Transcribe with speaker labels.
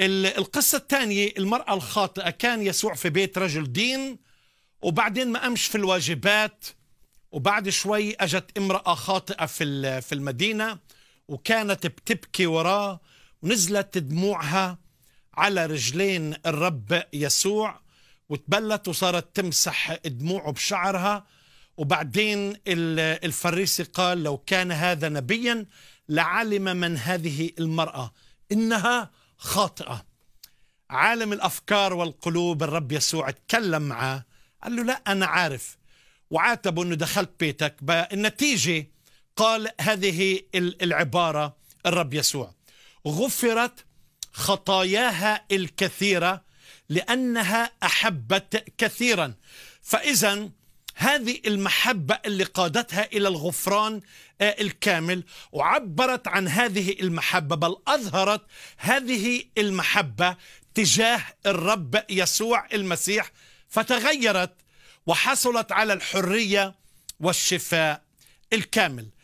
Speaker 1: القصة الثانية المرأة الخاطئة كان يسوع في بيت رجل دين وبعدين ما أمش في الواجبات وبعد شوي أجت امرأة خاطئة في في المدينة وكانت بتبكي وراه ونزلت دموعها على رجلين الرب يسوع وتبلت وصارت تمسح دموعه بشعرها وبعدين الفريسي قال لو كان هذا نبيا لعلم من هذه المرأة إنها خاطئه عالم الافكار والقلوب الرب يسوع اتكلم معاه قال له لا انا عارف وعاتبه انه دخلت بيتك النتيجه قال هذه العباره الرب يسوع غفرت خطاياها الكثيره لانها احبت كثيرا فاذا هذه المحبة اللي قادتها إلى الغفران آه، الكامل وعبرت عن هذه المحبة بل أظهرت هذه المحبة تجاه الرب يسوع المسيح فتغيرت وحصلت على الحرية والشفاء الكامل